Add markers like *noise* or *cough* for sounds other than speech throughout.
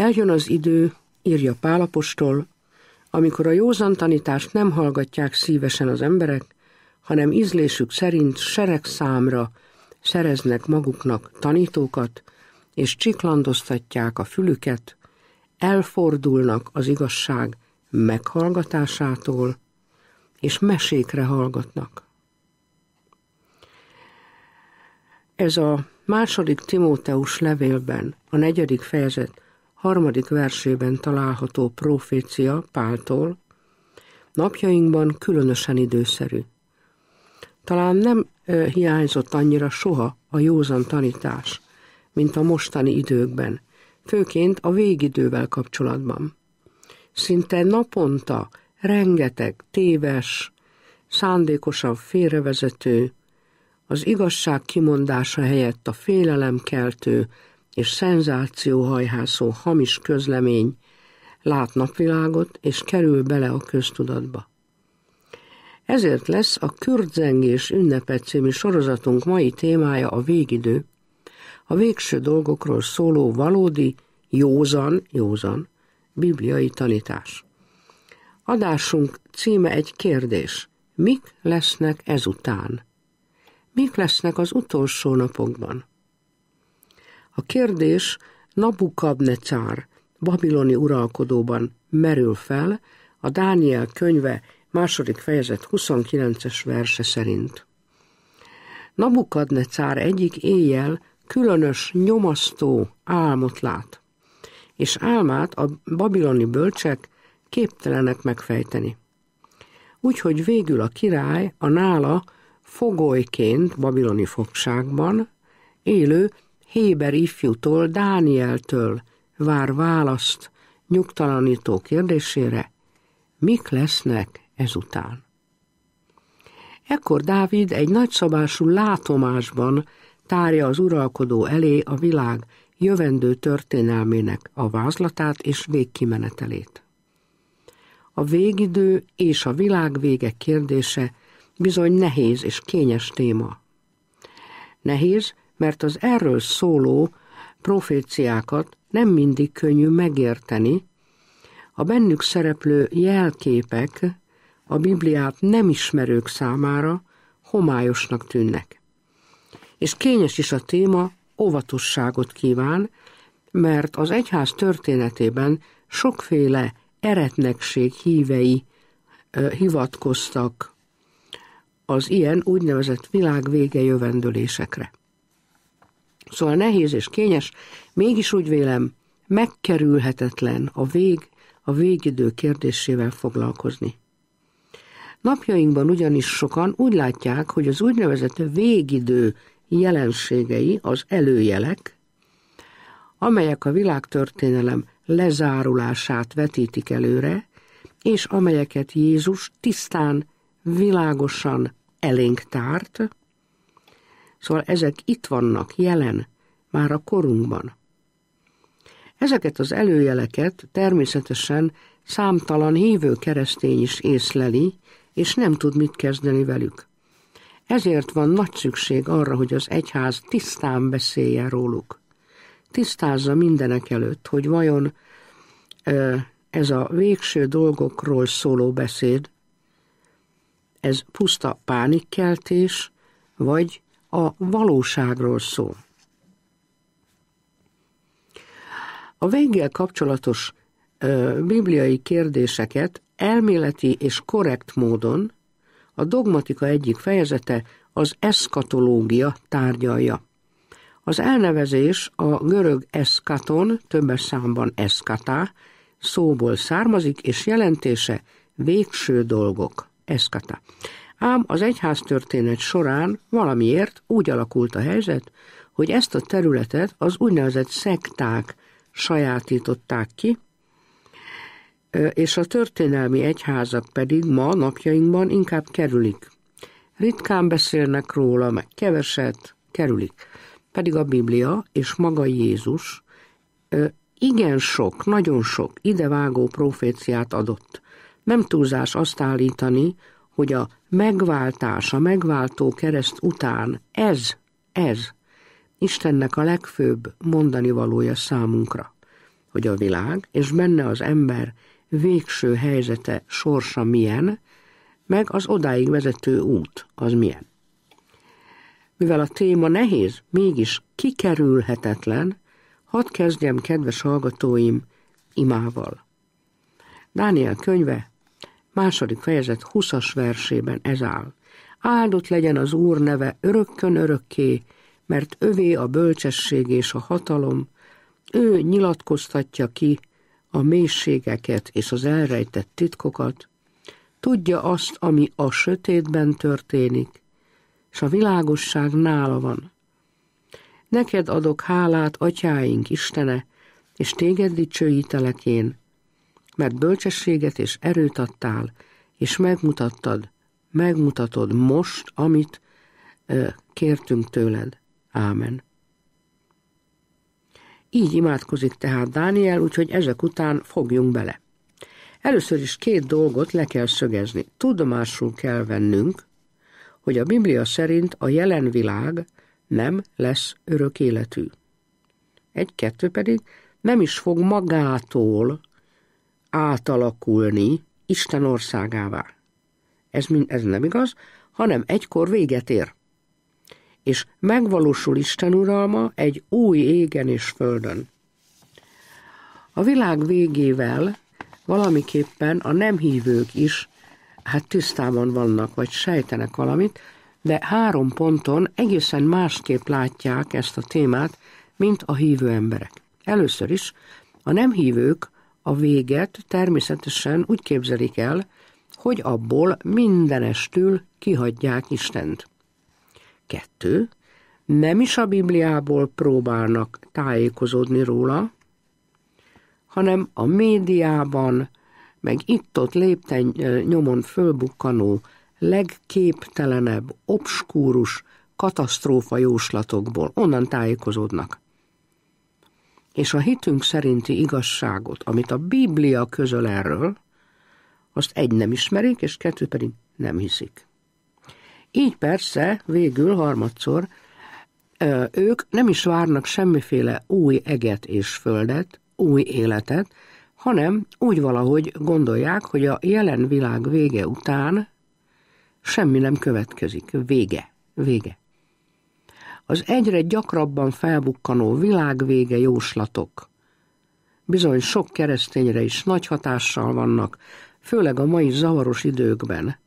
Eljön az idő, írja Pálapostól, amikor a józan tanítást nem hallgatják szívesen az emberek, hanem ízlésük szerint számra szereznek maguknak tanítókat, és csiklandoztatják a fülüket, elfordulnak az igazság meghallgatásától, és mesékre hallgatnak. Ez a második Timóteus levélben, a negyedik fejezet harmadik versében található profécia Páltól napjainkban különösen időszerű. Talán nem ö, hiányzott annyira soha a józan tanítás, mint a mostani időkben, főként a végidővel kapcsolatban. Szinte naponta rengeteg téves, szándékosan félrevezető, az igazság kimondása helyett a félelemkeltő, és szenzációhajhászó hamis közlemény lát napvilágot és kerül bele a köztudatba. Ezért lesz a Kürtzengés ünnepet című sorozatunk mai témája a végidő, a végső dolgokról szóló valódi, józan, józan, bibliai tanítás. Adásunk címe egy kérdés. Mik lesznek ezután? Mik lesznek az utolsó napokban? A kérdés Nabukadnecár, babiloni uralkodóban merül fel, a Dániel könyve második fejezet 29-es verse szerint. Nabukadnecár egyik éjjel különös nyomasztó álmot lát, és álmát a babiloni bölcsek képtelenek megfejteni. Úgyhogy végül a király a nála fogolyként babiloni fogságban élő Héber ifjútól, Dánieltől vár választ nyugtalanító kérdésére, mik lesznek ezután. Ekkor Dávid egy nagyszabású látomásban tárja az uralkodó elé a világ jövendő történelmének a vázlatát és végkimenetelét. A végidő és a világ vége kérdése bizony nehéz és kényes téma. Nehéz, mert az erről szóló proféciákat nem mindig könnyű megérteni, a bennük szereplő jelképek a Bibliát nem ismerők számára homályosnak tűnnek. És kényes is a téma, óvatosságot kíván, mert az egyház történetében sokféle eretnekség hívei hivatkoztak az ilyen úgynevezett világvége jövendőlésekre. Szóval nehéz és kényes, mégis úgy vélem, megkerülhetetlen a vég, a végidő kérdésével foglalkozni. Napjainkban ugyanis sokan úgy látják, hogy az úgynevezett végidő jelenségei az előjelek, amelyek a világtörténelem lezárulását vetítik előre, és amelyeket Jézus tisztán, világosan elénk tárt, Szóval ezek itt vannak, jelen, már a korunkban. Ezeket az előjeleket természetesen számtalan hívő keresztény is észleli, és nem tud mit kezdeni velük. Ezért van nagy szükség arra, hogy az egyház tisztán beszéljen róluk. Tisztázza mindenek előtt, hogy vajon ez a végső dolgokról szóló beszéd, ez puszta pánikkeltés, vagy a valóságról szól. A vengel kapcsolatos ö, bibliai kérdéseket elméleti és korrekt módon a dogmatika egyik fejezete az eszkatológia tárgyalja. Az elnevezés a görög eszkaton, többes számban eszkatá, szóból származik, és jelentése végső dolgok, eszkata. Ám az egyháztörténet során valamiért úgy alakult a helyzet, hogy ezt a területet az úgynevezett szekták sajátították ki, és a történelmi egyházak pedig ma napjainkban inkább kerülik. Ritkán beszélnek róla, meg keveset, kerülik. Pedig a Biblia és maga Jézus igen sok, nagyon sok idevágó proféciát adott. Nem túlzás azt állítani, hogy a megváltás, a megváltó kereszt után ez, ez Istennek a legfőbb mondani valója számunkra, hogy a világ és benne az ember végső helyzete, sorsa milyen, meg az odáig vezető út az milyen. Mivel a téma nehéz, mégis kikerülhetetlen, hadd kezdjem, kedves hallgatóim, imával. Dániel könyve Második fejezet 20-as versében ez áll. Áldott legyen az Úr neve örökkön örökké, mert övé a bölcsesség és a hatalom, ő nyilatkoztatja ki a mélységeket és az elrejtett titkokat, tudja azt, ami a sötétben történik, és a világosság nála van. Neked adok hálát, atyáink, Istene, és téged dicsőítelek én, mert bölcsességet és erőt adtál, és megmutattad, megmutatod most, amit ö, kértünk tőled. Ámen. Így imádkozik tehát Dániel, úgyhogy ezek után fogjunk bele. Először is két dolgot le kell szögezni. Tudomásul kell vennünk, hogy a Biblia szerint a jelen világ nem lesz örök életű. Egy-kettő pedig nem is fog magától átalakulni Isten országává. Ez, mind, ez nem igaz, hanem egykor véget ér. És megvalósul Isten uralma egy új égen és földön. A világ végével valamiképpen a nem hívők is hát tisztában vannak, vagy sejtenek valamit, de három ponton egészen másképp látják ezt a témát, mint a hívő emberek. Először is a nem hívők a véget természetesen úgy képzelik el, hogy abból mindenestül kihagyják Istent. Kettő, nem is a Bibliából próbálnak tájékozódni róla, hanem a médiában, meg itt-ott lépten nyomon fölbukkanó, legképtelenebb, obskúrus katasztrófa jóslatokból onnan tájékozódnak és a hitünk szerinti igazságot, amit a Biblia közöl erről, azt egy nem ismerik, és kettő pedig nem hiszik. Így persze végül harmadszor ők nem is várnak semmiféle új eget és földet, új életet, hanem úgy valahogy gondolják, hogy a jelen világ vége után semmi nem következik. Vége, vége az egyre gyakrabban felbukkanó világvége jóslatok. Bizony sok keresztényre is nagy hatással vannak, főleg a mai zavaros időkben,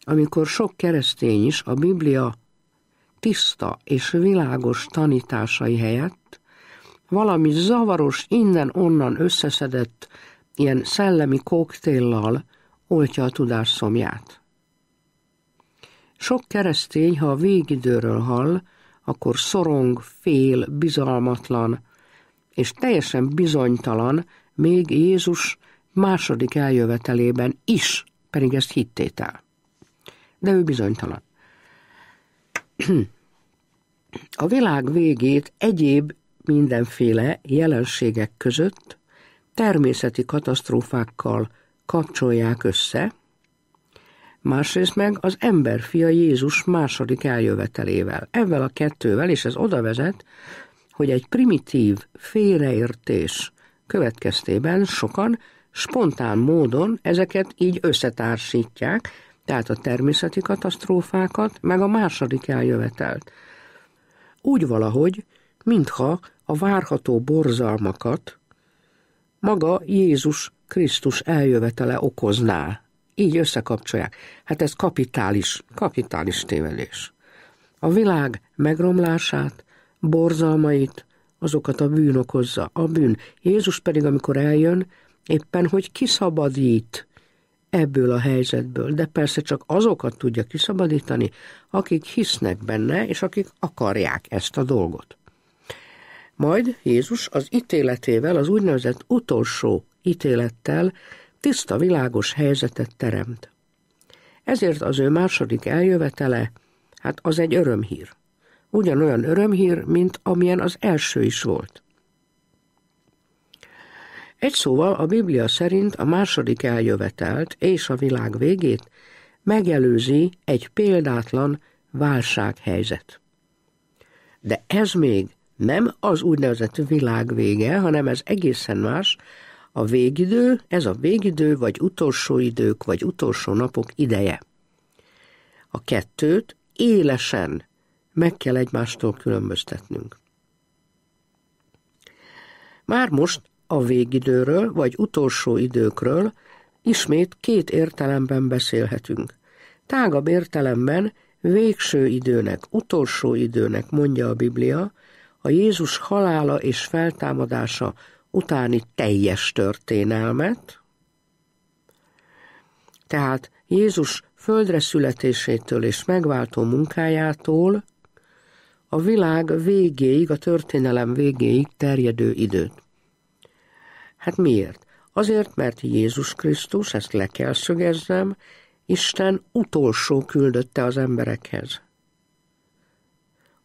amikor sok keresztény is a Biblia tiszta és világos tanításai helyett valami zavaros, innen-onnan összeszedett, ilyen szellemi koktéllal oltja a tudás szomját. Sok keresztény, ha a végidőről hall, akkor szorong, fél, bizalmatlan, és teljesen bizonytalan még Jézus második eljövetelében is, pedig ezt hittét el. De ő bizonytalan. *clears throat* A világ végét egyéb mindenféle jelenségek között természeti katasztrófákkal kapcsolják össze, másrészt meg az fia Jézus második eljövetelével. Ezzel a kettővel, és ez oda vezet, hogy egy primitív félreértés következtében sokan spontán módon ezeket így összetársítják, tehát a természeti katasztrófákat, meg a második eljövetelt. Úgy valahogy, mintha a várható borzalmakat maga Jézus Krisztus eljövetele okozná így összekapcsolják. Hát ez kapitális, kapitális tévedés. A világ megromlását, borzalmait, azokat a bűn okozza, a bűn. Jézus pedig, amikor eljön, éppen, hogy kiszabadít ebből a helyzetből, de persze csak azokat tudja kiszabadítani, akik hisznek benne, és akik akarják ezt a dolgot. Majd Jézus az ítéletével, az úgynevezett utolsó ítélettel tiszta, világos helyzetet teremt. Ezért az ő második eljövetele, hát az egy örömhír. Ugyanolyan örömhír, mint amilyen az első is volt. Egy szóval a Biblia szerint a második eljövetelt és a világ végét megelőzi egy példátlan válsághelyzet. De ez még nem az úgynevezett világ vége, hanem ez egészen más, a végidő, ez a végidő, vagy utolsó idők, vagy utolsó napok ideje. A kettőt élesen meg kell egymástól különböztetnünk. Már most a végidőről, vagy utolsó időkről ismét két értelemben beszélhetünk. Tágabb értelemben végső időnek, utolsó időnek mondja a Biblia, a Jézus halála és feltámadása utáni teljes történelmet, tehát Jézus földre születésétől és megváltó munkájától a világ végéig, a történelem végéig terjedő időt. Hát miért? Azért, mert Jézus Krisztus, ezt le kell szögeznem, Isten utolsó küldötte az emberekhez.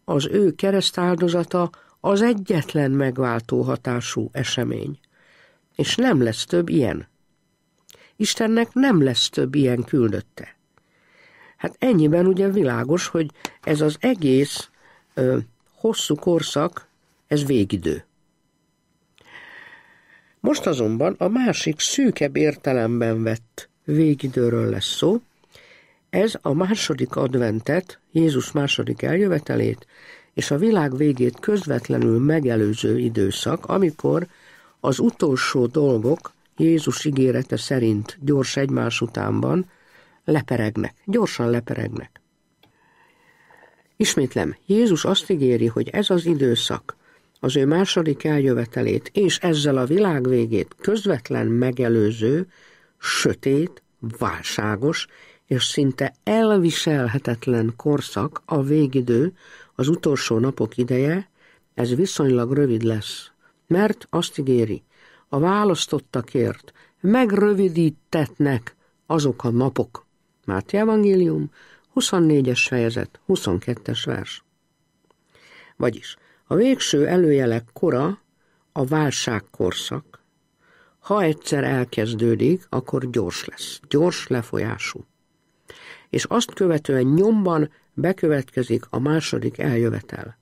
Az ő keresztáldozata az egyetlen megváltó hatású esemény. És nem lesz több ilyen. Istennek nem lesz több ilyen küldötte. Hát ennyiben ugye világos, hogy ez az egész ö, hosszú korszak, ez végidő. Most azonban a másik szűkebb értelemben vett végidőről lesz szó, ez a második adventet, Jézus második eljövetelét és a világ végét közvetlenül megelőző időszak, amikor az utolsó dolgok Jézus ígérete szerint gyors egymás utánban leperegnek, gyorsan leperegnek. Ismétlem, Jézus azt ígéri, hogy ez az időszak az ő második eljövetelét és ezzel a világ végét közvetlen megelőző, sötét, válságos és szinte elviselhetetlen korszak a végidő, az utolsó napok ideje, ez viszonylag rövid lesz, mert azt ígéri, a választottakért megrövidítetnek azok a napok. Máté Evangélium, 24-es fejezet, 22-es vers. Vagyis a végső előjelek kora a válságkorszak. Ha egyszer elkezdődik, akkor gyors lesz, gyors lefolyású. És azt követően nyomban bekövetkezik a második eljövetel.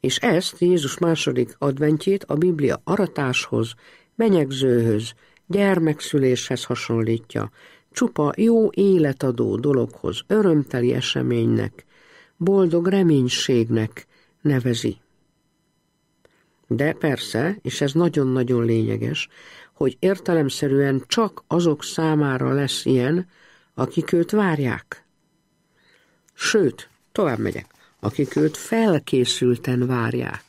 És ezt Jézus második adventjét a Biblia aratáshoz, menyegzőhöz, gyermekszüléshez hasonlítja, csupa jó életadó dologhoz, örömteli eseménynek, boldog reménységnek nevezi. De persze, és ez nagyon-nagyon lényeges, hogy értelemszerűen csak azok számára lesz ilyen, akik őt várják. Sőt, tovább megyek, akik őt felkészülten várják.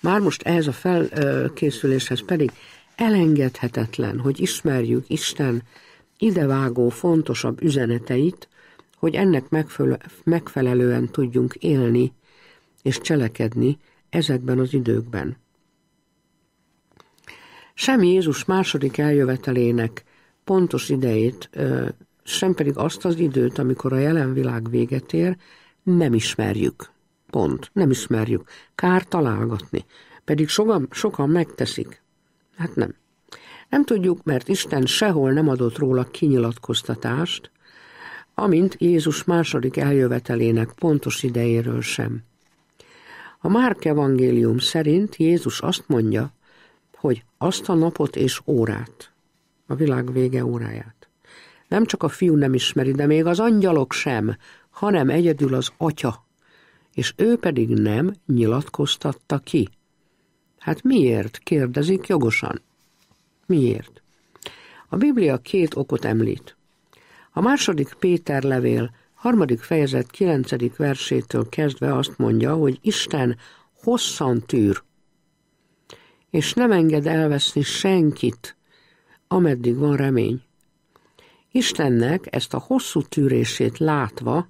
Már most ez a felkészüléshez pedig elengedhetetlen, hogy ismerjük Isten idevágó fontosabb üzeneteit, hogy ennek megfelelően tudjunk élni és cselekedni ezekben az időkben. Sem Jézus második eljövetelének pontos idejét sem pedig azt az időt, amikor a jelen világ véget ér, nem ismerjük. Pont, nem ismerjük. Kár találgatni. Pedig sokan, sokan megteszik. Hát nem. Nem tudjuk, mert Isten sehol nem adott róla kinyilatkoztatást, amint Jézus második eljövetelének pontos idejéről sem. A Márk evangélium szerint Jézus azt mondja, hogy azt a napot és órát, a világ vége óráját, nem csak a fiú nem ismeri, de még az angyalok sem, hanem egyedül az atya. És ő pedig nem nyilatkoztatta ki. Hát miért? kérdezik jogosan. Miért? A Biblia két okot említ. A második Péter levél, harmadik fejezet, kilencedik versétől kezdve azt mondja, hogy Isten hosszan tűr, és nem enged elveszni senkit, ameddig van remény. Istennek ezt a hosszú tűrését látva,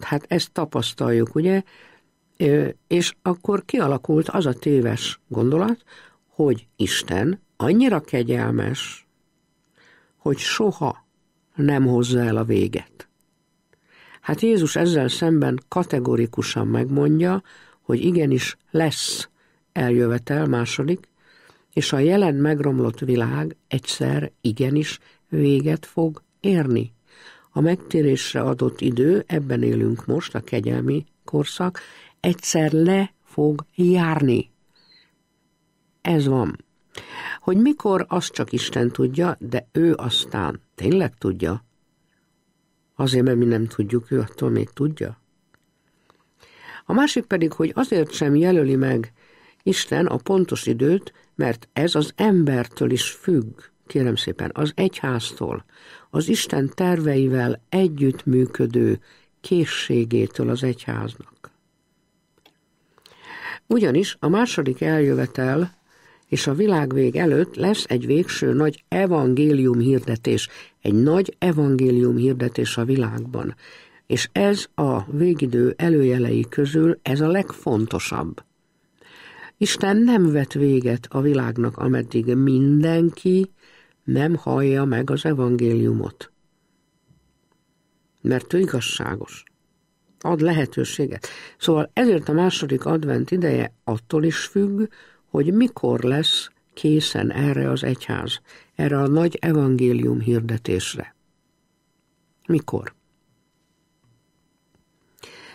hát ezt tapasztaljuk, ugye, és akkor kialakult az a téves gondolat, hogy Isten annyira kegyelmes, hogy soha nem hozza el a véget. Hát Jézus ezzel szemben kategorikusan megmondja, hogy igenis lesz eljövetel második, és a jelen megromlott világ egyszer igenis véget fog érni. A megtérésre adott idő, ebben élünk most, a kegyelmi korszak, egyszer le fog járni. Ez van. Hogy mikor, azt csak Isten tudja, de ő aztán tényleg tudja. Azért, mert mi nem tudjuk, ő attól még tudja. A másik pedig, hogy azért sem jelöli meg Isten a pontos időt, mert ez az embertől is függ kérem szépen, az egyháztól, az Isten terveivel együttműködő készségétől az egyháznak. Ugyanis a második eljövetel és a világvég előtt lesz egy végső nagy evangélium hirdetés, egy nagy evangélium hirdetés a világban, és ez a végidő előjelei közül ez a legfontosabb. Isten nem vet véget a világnak, ameddig mindenki nem hallja meg az evangéliumot. Mert ő igazságos. Ad lehetőséget. Szóval ezért a második advent ideje attól is függ, hogy mikor lesz készen erre az egyház, erre a nagy evangélium hirdetésre. Mikor?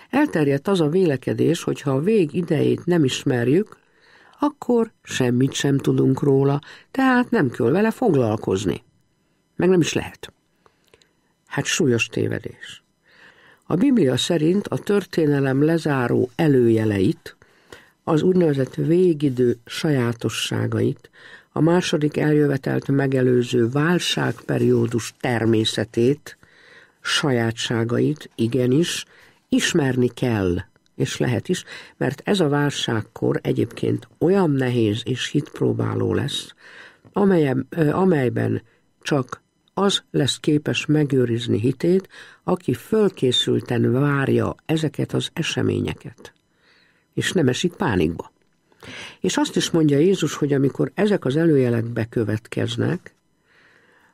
Elterjedt az a vélekedés, hogy ha a vég idejét nem ismerjük, akkor semmit sem tudunk róla, tehát nem kell vele foglalkozni. Meg nem is lehet. Hát súlyos tévedés. A Biblia szerint a történelem lezáró előjeleit, az úgynevezett végidő sajátosságait, a második eljövetelt megelőző válságperiódus természetét, sajátságait igenis ismerni kell és lehet is, mert ez a válságkor egyébként olyan nehéz és hitpróbáló lesz, amelyen, amelyben csak az lesz képes megőrizni hitét, aki fölkészülten várja ezeket az eseményeket, és nem esik pánikba. És azt is mondja Jézus, hogy amikor ezek az előjelek bekövetkeznek,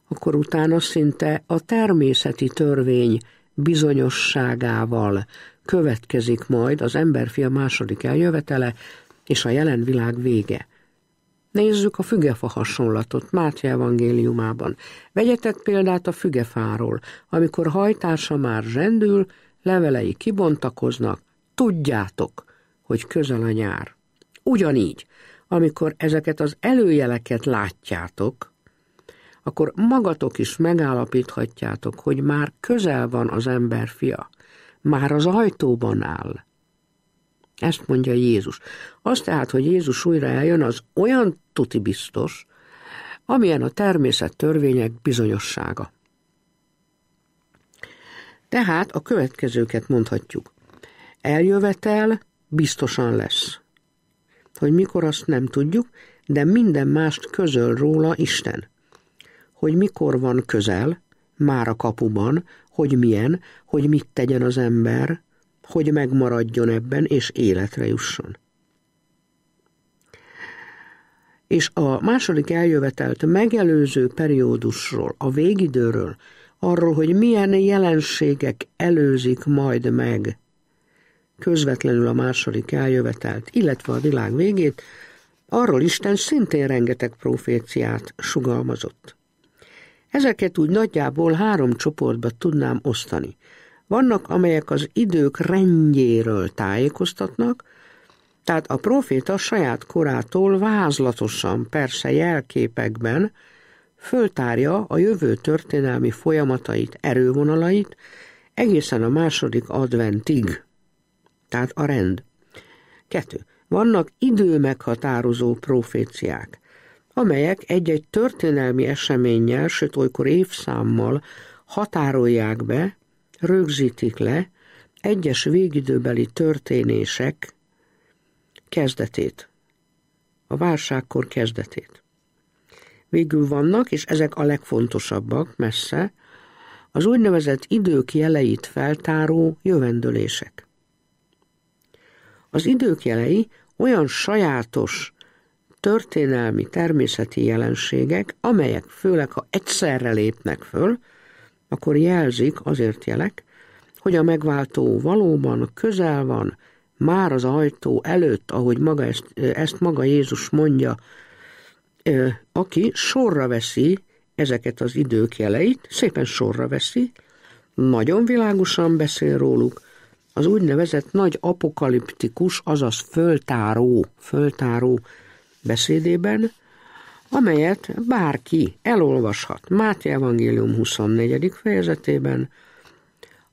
akkor utána szinte a természeti törvény bizonyosságával, következik majd az emberfia második eljövetele és a jelen világ vége. Nézzük a fügefa hasonlatot Máté evangéliumában. Vegyetek példát a fügefáról, amikor hajtása már zsendül, levelei kibontakoznak, tudjátok, hogy közel a nyár. Ugyanígy, amikor ezeket az előjeleket látjátok, akkor magatok is megállapíthatjátok, hogy már közel van az ember fia már az ajtóban áll. Ezt mondja Jézus. Az tehát, hogy Jézus újra eljön, az olyan tuti biztos, amilyen a természet törvények bizonyossága. Tehát a következőket mondhatjuk. Eljövetel biztosan lesz. Hogy mikor azt nem tudjuk, de minden mást közöl róla Isten. Hogy mikor van közel, már a kapuban, hogy milyen, hogy mit tegyen az ember, hogy megmaradjon ebben és életre jusson. És a második eljövetelt megelőző periódusról, a végidőről, arról, hogy milyen jelenségek előzik majd meg közvetlenül a második eljövetelt, illetve a világ végét, arról Isten szintén rengeteg proféciát sugalmazott. Ezeket úgy nagyjából három csoportba tudnám osztani. Vannak, amelyek az idők rendjéről tájékoztatnak, tehát a proféta saját korától vázlatosan, persze jelképekben föltárja a jövő történelmi folyamatait, erővonalait egészen a második adventig, tehát a rend. Kettő. Vannak időmeghatározó proféciák amelyek egy-egy történelmi eseménnyel, sőt olykor évszámmal határolják be, rögzítik le egyes végidőbeli történések kezdetét, a válságkor kezdetét. Végül vannak, és ezek a legfontosabbak messze, az úgynevezett idők jeleit feltáró jövendőlések. Az idők jelei olyan sajátos történelmi, természeti jelenségek, amelyek főleg, ha egyszerre lépnek föl, akkor jelzik, azért jelek, hogy a megváltó valóban közel van, már az ajtó előtt, ahogy maga ezt, ezt maga Jézus mondja, aki sorra veszi ezeket az idők jeleit, szépen sorra veszi, nagyon világosan beszél róluk, az úgynevezett nagy apokaliptikus, azaz föltáró, föltáró beszédében, amelyet bárki elolvashat Máté Evangélium 24. fejezetében,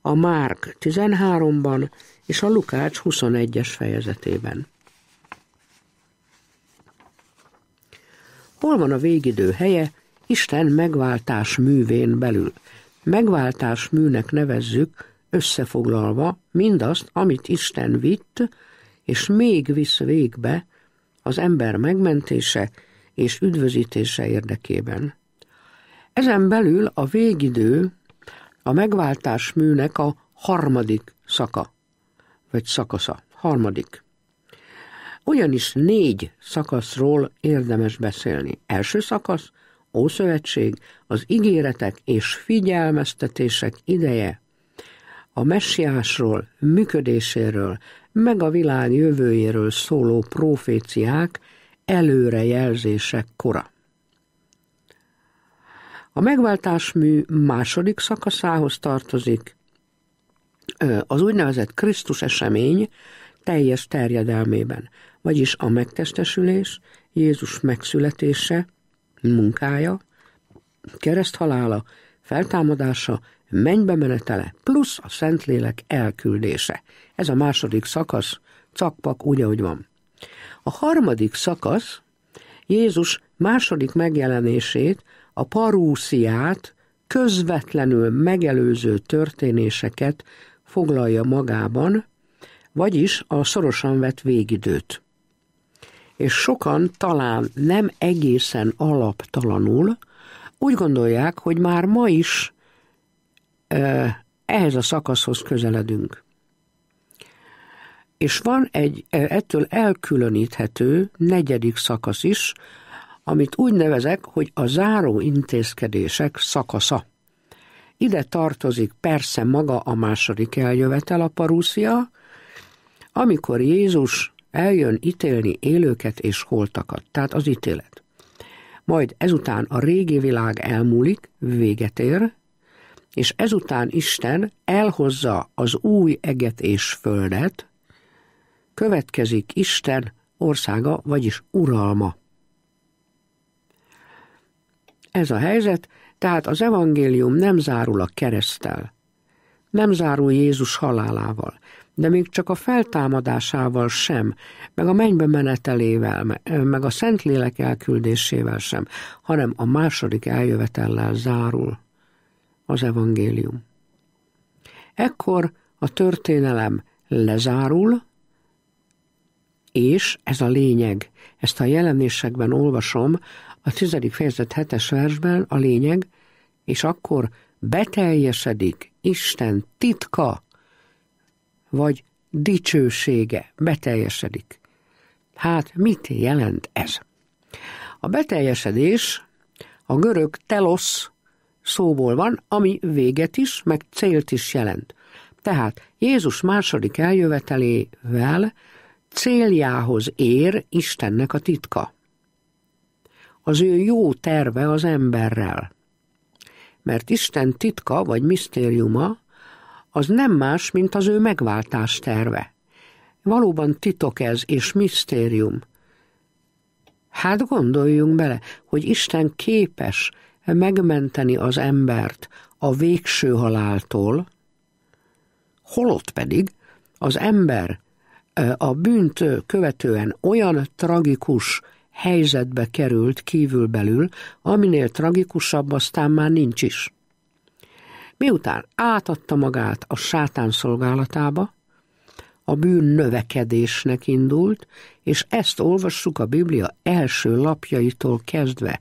a Márk 13-ban és a Lukács 21-es fejezetében. Hol van a végidő helye Isten megváltás művén belül? Megváltás műnek nevezzük, összefoglalva mindazt, amit Isten vitt, és még visz végbe az ember megmentése és üdvözítése érdekében. Ezen belül a végidő a megváltás műnek a harmadik szaka, vagy szakasza, harmadik. Ugyanis négy szakaszról érdemes beszélni. Első szakasz, Ószövetség, az ígéretek és figyelmeztetések ideje a messiásról, működéséről, meg a világ jövőjéről szóló proféciák előrejelzések kora. A megváltás mű második szakaszához tartozik az úgynevezett Krisztus esemény teljes terjedelmében, vagyis a megtestesülés, Jézus megszületése, munkája, kereszthalála, feltámadása mennybe menetele, plusz a Szentlélek elküldése. Ez a második szakasz, cakpak úgy, ahogy van. A harmadik szakasz Jézus második megjelenését, a parúsziát, közvetlenül megelőző történéseket foglalja magában, vagyis a szorosan vett végidőt. És sokan talán nem egészen alaptalanul úgy gondolják, hogy már ma is ehhez a szakaszhoz közeledünk. És van egy ettől elkülöníthető negyedik szakasz is, amit úgy nevezek, hogy a záró intézkedések szakasza. Ide tartozik persze maga a második eljövetel a parúszia, amikor Jézus eljön ítélni élőket és holtakat, tehát az ítélet. Majd ezután a régi világ elmúlik, véget ér, és ezután Isten elhozza az új eget és földet, következik Isten országa, vagyis uralma. Ez a helyzet, tehát az evangélium nem zárul a keresztel, nem zárul Jézus halálával, de még csak a feltámadásával sem, meg a mennybe menetelével, meg a Szentlélek elküldésével sem, hanem a második eljövetellel zárul az evangélium. Ekkor a történelem lezárul, és ez a lényeg, ezt a jelenésekben olvasom, a tizedik fejezet hetes versben a lényeg, és akkor beteljesedik Isten titka, vagy dicsősége beteljesedik. Hát mit jelent ez? A beteljesedés a görög telosz szóból van, ami véget is, meg célt is jelent. Tehát Jézus második eljövetelével céljához ér Istennek a titka. Az ő jó terve az emberrel. Mert Isten titka vagy misztériuma az nem más, mint az ő megváltás terve. Valóban titok ez, és misztérium. Hát gondoljunk bele, hogy Isten képes megmenteni az embert a végső haláltól, holott pedig az ember a bűnt követően olyan tragikus helyzetbe került kívülbelül, aminél tragikusabb aztán már nincs is. Miután átadta magát a sátán szolgálatába, a bűn növekedésnek indult, és ezt olvassuk a Biblia első lapjaitól kezdve,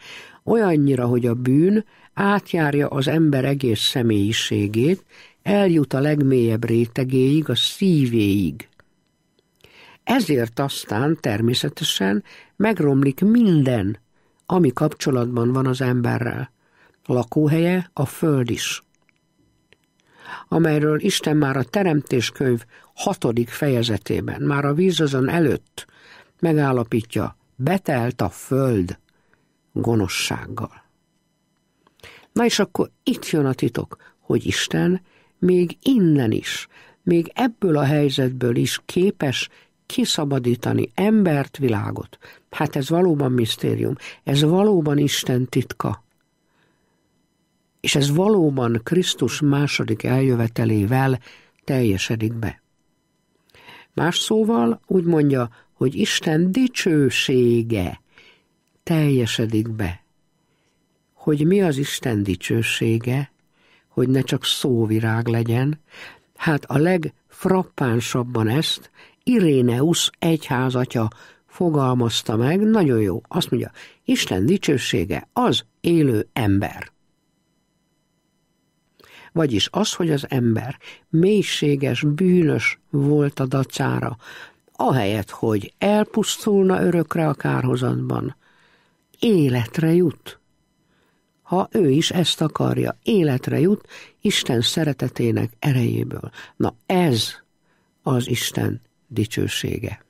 olyannyira, hogy a bűn átjárja az ember egész személyiségét, eljut a legmélyebb rétegéig, a szívéig. Ezért aztán természetesen megromlik minden, ami kapcsolatban van az emberrel. A lakóhelye a föld is amelyről Isten már a Teremtéskönyv hatodik fejezetében, már a vízazon előtt megállapítja, betelt a föld gonoszsággal. Na és akkor itt jön a titok, hogy Isten még innen is, még ebből a helyzetből is képes kiszabadítani embert, világot. Hát ez valóban misztérium, ez valóban Isten titka. És ez valóban Krisztus második eljövetelével teljesedik be. Más szóval úgy mondja, hogy Isten dicsősége teljesedik be. Hogy mi az Isten dicsősége, hogy ne csak szóvirág legyen, hát a legfrappánsabban ezt Iréneusz egyházatya fogalmazta meg, nagyon jó, azt mondja, Isten dicsősége az élő ember. Vagyis az, hogy az ember mélységes, bűnös volt a dacára, ahelyett, hogy elpusztulna örökre a kárhozatban, életre jut. Ha ő is ezt akarja, életre jut Isten szeretetének erejéből. Na ez az Isten dicsősége.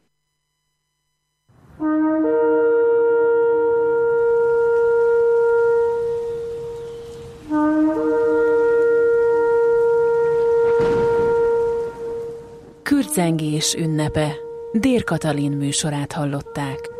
Kürcengés ünnepe Dér Katalin műsorát hallották.